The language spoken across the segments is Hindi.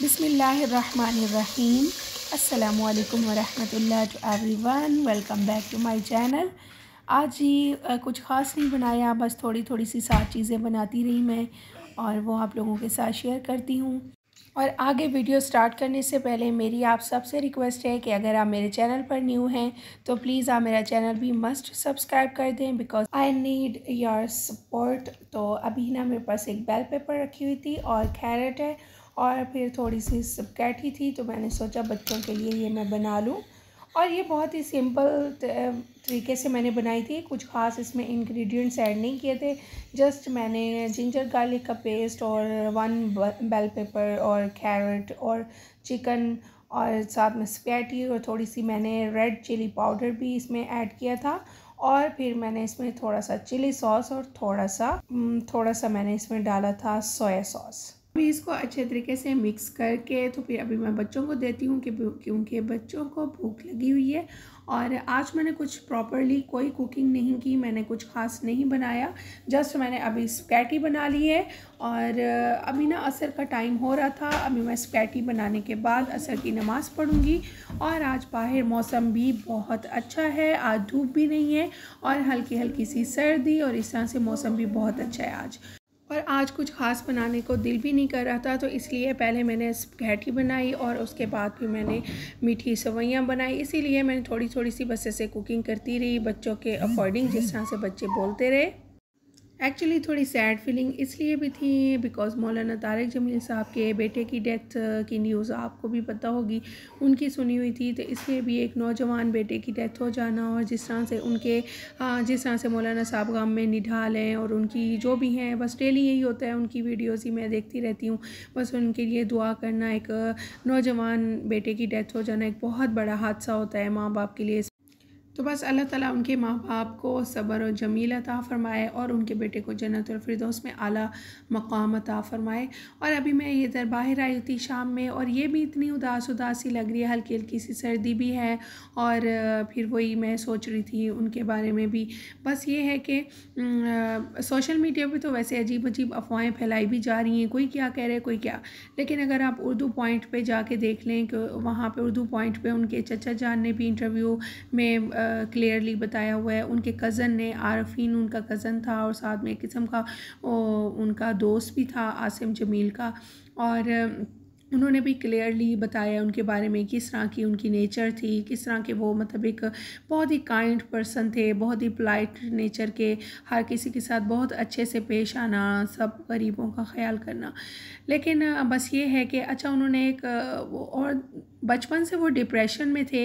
बिसमीम अल्लाम every one welcome back to my channel आज ही कुछ ख़ास नहीं बनाया बस थोड़ी थोड़ी सी सात चीज़ें बनाती रही मैं और वो आप लोगों के साथ शेयर करती हूँ और आगे वीडियो स्टार्ट करने से पहले मेरी आप सबसे रिक्वेस्ट है कि अगर आप मेरे चैनल पर न्यू हैं तो प्लीज़ आप मेरा चैनल भी मस्ट सब्सक्राइब कर दें because I need your support तो अभी ना मेरे पास एक बेल पेपर रखी हुई थी और कैरेट है और फिर थोड़ी सी सबकैठी थी तो मैंने सोचा बच्चों के लिए ये मैं बना लूँ और ये बहुत ही सिंपल तरीके से मैंने बनाई थी कुछ खास इसमें इंग्रेडिएंट्स ऐड नहीं किए थे जस्ट मैंने जिंजर गार्लिक का पेस्ट और वन बेल पेपर और कैरेट और चिकन और साथ में स्पैटी और थोड़ी सी मैंने रेड चिली पाउडर भी इसमें ऐड किया था और फिर मैंने इसमें थोड़ा सा चिली सॉस और थोड़ा सा थोड़ा सा मैंने इसमें डाला था सोया सॉस अभी इसको अच्छे तरीके से मिक्स करके तो फिर अभी मैं बच्चों को देती हूँ कि क्योंकि बच्चों को भूख लगी हुई है और आज मैंने कुछ प्रॉपरली कोई कुकिंग नहीं की मैंने कुछ खास नहीं बनाया जस्ट मैंने अभी स्पैटी बना ली है और अभी ना असर का टाइम हो रहा था अभी मैं स्पैटी बनाने के बाद असर की नमाज़ पढ़ूँगी और आज बाहर मौसम भी बहुत अच्छा है आज धूप भी नहीं है और हल्की हल्की सी सर्दी और इस तरह से मौसम भी बहुत अच्छा है आज और आज कुछ ख़ास बनाने को दिल भी नहीं कर रहा था तो इसलिए पहले मैंने घैठी बनाई और उसके बाद भी मैंने मीठी सवैयाँ बनाई इसीलिए मैंने थोड़ी थोड़ी सी बस ऐसे कुकिंग करती रही बच्चों के अकॉर्डिंग जिस तरह से बच्चे बोलते रहे एक्चुअली थोड़ी सैड फीलिंग इसलिए भी थी बिकॉज मौलाना तारक जमील साहब के बेटे की डेथ uh, की न्यूज़ आपको भी पता होगी उनकी सुनी हुई थी तो इसलिए भी एक नौजवान बेटे की डेथ हो जाना और जिस तरह से उनके जिस तरह से मौलाना साहब गाम में निढाल हैं और उनकी जो भी हैं बस डेली यही होता है उनकी वीडियोज़ ही मैं देखती रहती हूँ बस उनके लिए दुआ करना एक नौजवान बेटे की डेथ हो जाना एक बहुत बड़ा हादसा होता है माँ बाप के लिए तो बस अल्लाह ताला उनके माँ बाप को सब्र और जमील अता फ़रमाए और उनके बेटे को जन्नत और फिरदौस में आला मकाम अता फ़रमाए और अभी मैं ये इधर बाहर आई थी शाम में और ये भी इतनी उदास उदास लग रही है हल्की हल्की सी सर्दी भी है और फिर वही मैं सोच रही थी उनके बारे में भी बस ये है कि सोशल मीडिया पर तो वैसे अजीब अजीब अफवाहें फैलाई भी जा रही हैं कोई क्या कह रहे है कोई क्या लेकिन अगर आप उर्दू पॉइंट पर जाके देख लें कि वहाँ पर उर्दू पॉइंट पर उनके चचा जान ने भी इंटरव्यू में क्लियरली बताया हुआ है उनके कज़न ने आरफीन उनका कज़न था और साथ में एक किस्म का ओ, उनका दोस्त भी था आसिम जमील का और उन्होंने भी क्लियरली बताया उनके बारे में किस तरह की उनकी नेचर थी किस तरह के वो मतलब एक बहुत ही काइंड पर्सन थे बहुत ही पोलाइट नेचर के हर किसी के साथ बहुत अच्छे से पेश आना सब गरीबों का ख्याल करना लेकिन बस ये है कि अच्छा उन्होंने एक और बचपन से वो डिप्रेशन में थे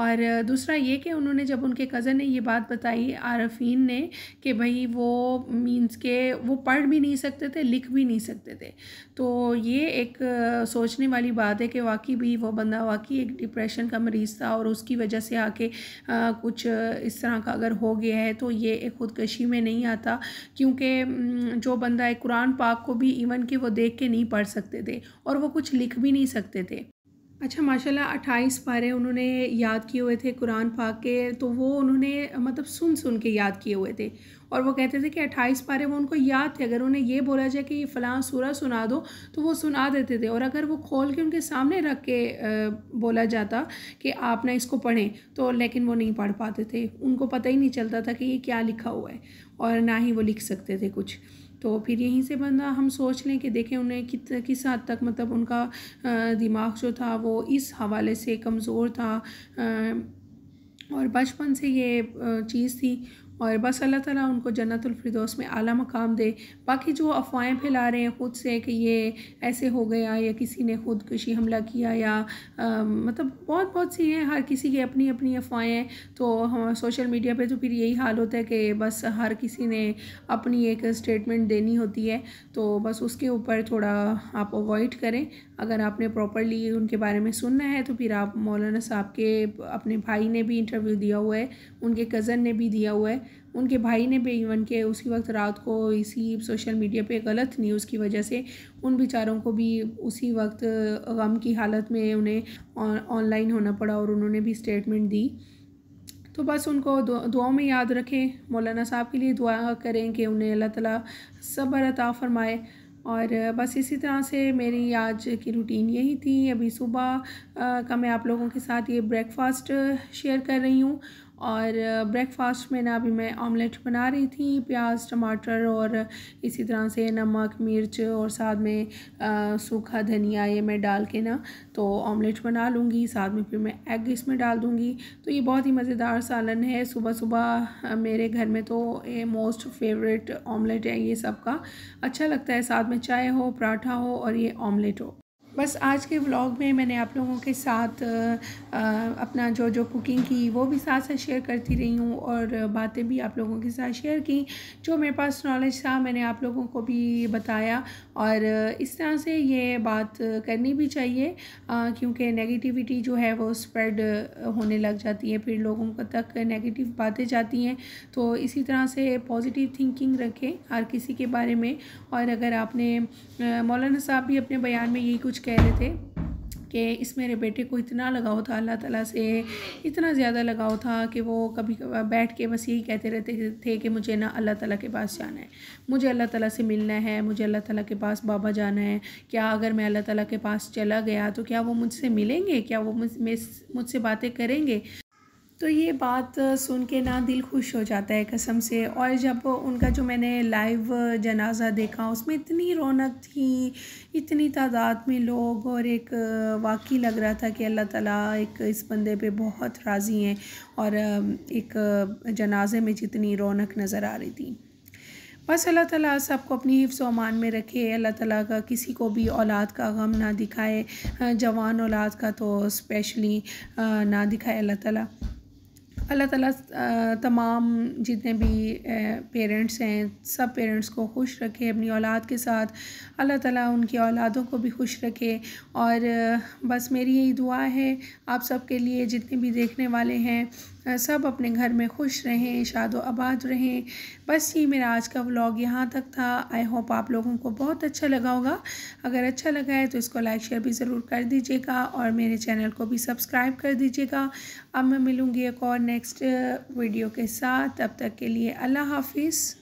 और दूसरा ये कि उन्होंने जब उनके कज़न ने ये बात बताई आरफीन ने कि भाई वो मीन्स के वो पढ़ भी नहीं सकते थे लिख भी नहीं सकते थे तो ये एक सोचने वाली बात है कि वाकई भी वो बंदा वाकई एक डिप्रेशन का मरीज़ था और उसकी वजह से आके आ, कुछ इस तरह का अगर हो गया है तो ये एक ख़ुदकशी में नहीं आता क्योंकि जो बंदा है कुरान पाक को भी इवन कि वो देख के नहीं पढ़ सकते थे और वो कुछ लिख भी नहीं सकते थे अच्छा माशाल्लाह अट्ठाईस पारे उन्होंने याद किए हुए थे कुरान पाक के तो वो उन्होंने मतलब सुन सुन के याद किए हुए थे और वो कहते थे कि अट्ठाईस पारे वो उनको याद थे अगर उन्हें ये बोला जाए कि ये फ़लाँ सूरा सुना दो तो वो सुना देते थे और अगर वो खोल के उनके सामने रख के बोला जाता कि आप ना इसको पढ़ें तो लेकिन वो नहीं पढ़ पाते थे उनको पता ही नहीं चलता था कि ये क्या लिखा हुआ है और ना ही वो लिख सकते थे कुछ तो फिर यहीं से बंदा हम सोच लें कि देखें उन्हें कित किस हद तक मतलब उनका दिमाग जो था वो इस हवाले से कमज़ोर था और बचपन से ये चीज़ थी और बस अल्लाह ताला उनको जन्नतुल फिरदौस में आला मकाम दे बाकी जो अफवाहें फैला रहे हैं ख़ुद से कि ये ऐसे हो गया या किसी ने खुदकुशी हमला किया या आ, मतलब बहुत बहुत सी हैं हर किसी की अपनी अपनी अफवाहें तो हम सोशल मीडिया पे तो फिर यही हाल होता है कि बस हर किसी ने अपनी एक स्टेटमेंट देनी होती है तो बस उसके ऊपर थोड़ा आप अवॉइड करें अगर आपने प्रॉपरली उनके बारे में सुनना है तो फिर आप मौलाना साहब के अपने भाई ने भी इंटरव्यू दिया हुआ है उनके कज़न ने भी दिया हुआ है उनके भाई ने भी इवन के उसी वक्त रात को इसी सोशल मीडिया पे गलत न्यूज़ की वजह से उन बेचारों को भी उसी वक्त गम की हालत में उन्हें ऑनलाइन होना पड़ा और उन्होंने भी स्टेटमेंट दी तो बस उनको दुआओं में याद रखें मौलाना साहब के लिए दुआ करें कि उन्हें अल्लाह ताला सब्र अता फरमाए और बस इसी तरह से मेरी आज की रूटीन यही थी अभी सुबह का मैं आप लोगों के साथ ये ब्रेकफास्ट शेयर कर रही हूँ और ब्रेकफास्ट में ना अभी मैं ऑमलेट बना रही थी प्याज टमाटर और इसी तरह से नमक मिर्च और साथ में सूखा धनिया ये मैं डाल के ना तो ऑमलेट बना लूँगी साथ में फिर मैं एग इसमें डाल दूँगी तो ये बहुत ही मज़ेदार सालन है सुबह सुबह मेरे घर में तो ये मोस्ट फेवरेट ऑमलेट है ये सबका अच्छा लगता है साथ में चाय हो पराठा हो और ये ऑमलेट हो बस आज के व्लॉग में मैंने आप लोगों के साथ आ, अपना जो जो कुकिंग की वो भी साथ साथ शेयर करती रही हूँ और बातें भी आप लोगों के साथ शेयर की जो मेरे पास नॉलेज था मैंने आप लोगों को भी बताया और इस तरह से ये बात करनी भी चाहिए क्योंकि नेगेटिविटी जो है वो स्प्रेड होने लग जाती है फिर लोगों को तक नेगेटिव बातें जाती हैं तो इसी तरह से पॉजिटिव थिंकिंग रखें हर किसी के बारे में और अगर आपने मौलाना साहब भी अपने बयान में यही कुछ कह रहे थे कि इस मेरे बेटे को इतना लगाव था अल्लाह ताला से इतना ज़्यादा लगाव था कि वो कभी बैठ के बस यही कहते रहते थे कि मुझे ना अल्लाह ताला के पास जाना है मुझे अल्लाह ताला से मिलना है मुझे अल्लाह ताला के पास बाबा जाना है क्या अगर मैं अल्लाह ताला के पास चला गया तो क्या वो मुझसे मिलेंगे क्या वो मुझसे मुझसे बातें करेंगे तो ये बात सुन के ना दिल खुश हो जाता है कसम से और जब उनका जो मैंने लाइव जनाजा देखा उसमें इतनी रौनक थी इतनी तादाद में लोग और एक वाकई लग रहा था कि अल्लाह ताला एक इस बंदे पे बहुत राज़ी हैं और एक जनाजे में जितनी रौनक नज़र आ रही थी बस अल्लाह ताला सबको अपनी हिफ्स अमान में रखे अल्लाह ताला का किसी को भी औलाद का गम ना दिखाए जवान औलाद का तो स्पेशली ना दिखाए अल्लाह ताला अल्लाह ताला तमाम जितने भी पेरेंट्स हैं सब पेरेंट्स को खुश रखे अपनी औलाद के साथ अल्लाह ताला उनकी औलादों को भी खुश रखे और बस मेरी यही दुआ है आप सब के लिए जितने भी देखने वाले हैं सब अपने घर में खुश रहें शाद आबाद रहें बस ये मेरा आज का व्लॉग यहाँ तक था आई होप आप लोगों को बहुत अच्छा लगा होगा अगर अच्छा लगा है तो इसको लाइक शेयर भी ज़रूर कर दीजिएगा और मेरे चैनल को भी सब्सक्राइब कर दीजिएगा अब मैं मिलूँगी एक और नेक्स्ट वीडियो के साथ तब तक के लिए अल्लाह हाफिज़